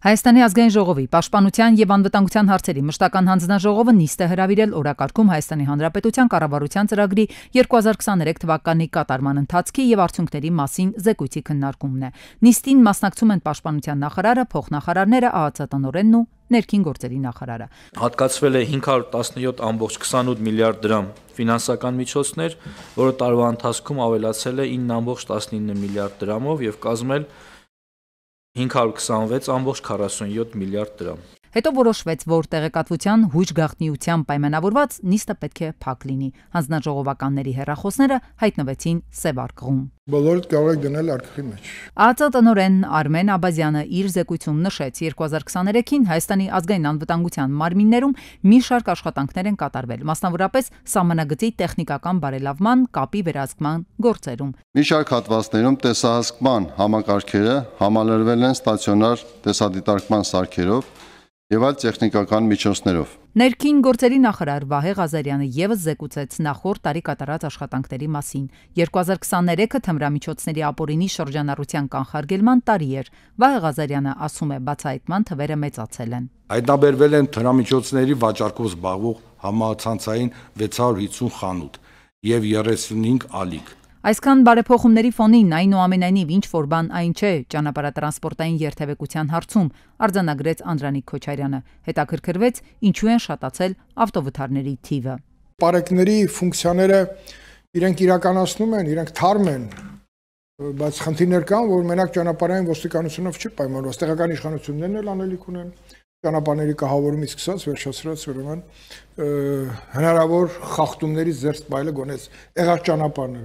Հայաստանի ազգային ժողովի պաշտպանության եւ անվտանգության հարցերի մշտական հանձնաժողովը նիստ է հրավիրել օրակարգում Հայաստանի Հանրապետության կառավարության ծրագրի 2023 թվականի կատարման ընթացքի եւ արդյունքների մասին զեկույցի քննարկումն է։ Նիստին մասնակցում են պաշտպանության նախարարը, փոխնախարարները, ԱԱՑ տնօրենն ու ներքին գործերի նախարարը։ Հատկացվել է 517.28 միլիարդ դրամ ֆինանսական միջոցներ, որը տարվա ընթացքում ավելացել է 9.19 միլիարդ դրամով եւ կազմել 1.5 526,47 միլիարդ դրամ։ Հետո որոշվեց, որ տեղեկատվության հույժ գաղտնիությամբ պայմանավորված նիստը պետք է փակ լինի։ Հանձնաժողովականների հերախոսները հայտնվեցին Սև արկղում։ Բոլորդ կարող եք դնել արկղի մեջ։ ԱԱԾ տնօրեն Արմեն Աբազյանը իր զեկույցում նշեց 2023-ին Հայաստանի ազգային անվտանգության մարմիններում մի շարք աշխատանքներ են կատարվել, մասնավորապես համանագծի տեխնիկական բարելավման, կապի վերահսկման գործերում։ Մի շարք հատվածներում տեսահսկման համակարգերը համալրվել են ստացիոնար տեսադիտարկման սարքերով եւ այլ տեխնիկական միջոցներով։ Ներքին գործերի նախարար Վահե Ղազարյանը եւս զեկուցեց նախորդ տարի կատարած աշխատանքների մասին։ 2023-ը թմրամիջոցների ապօրինի շրջանառության կանխարգելման տարի էր։ Վահե Ղազարյանը ասում է, բացահայտման թվերը մեծացել են։ Հայտնաբերվել են թմրամիջոցների վաճառքով զբաղվող համացանցային 650 խանութ եւ 35 ալիք։ Այսքան բարեփոխումների ֆոնին այնուամենայնիվ ինչ որ բան այն չէ ճանապարհատրանսպորտային երթևեկության հարցում արձանագրեց Անդրանիկ Քոչարյանը հետաքրքրվեց ինչու են շատացել ավտովթարների թիվը Պարեկների ֆունկցիաները իրենք իրականացնում են իրենք թարմ են բայց խնդիրներ կան որ մենակ ճանապարհային ոստիկանությունով չի պայմանավորված տեղական իշխանություններն էլ անելիք ունեն ճանապարհների կահավորումից սկսած վերջացրած ուրեմն հնարավոր խախտումներից զերծ բայլը գոնես եղած ճանապարհները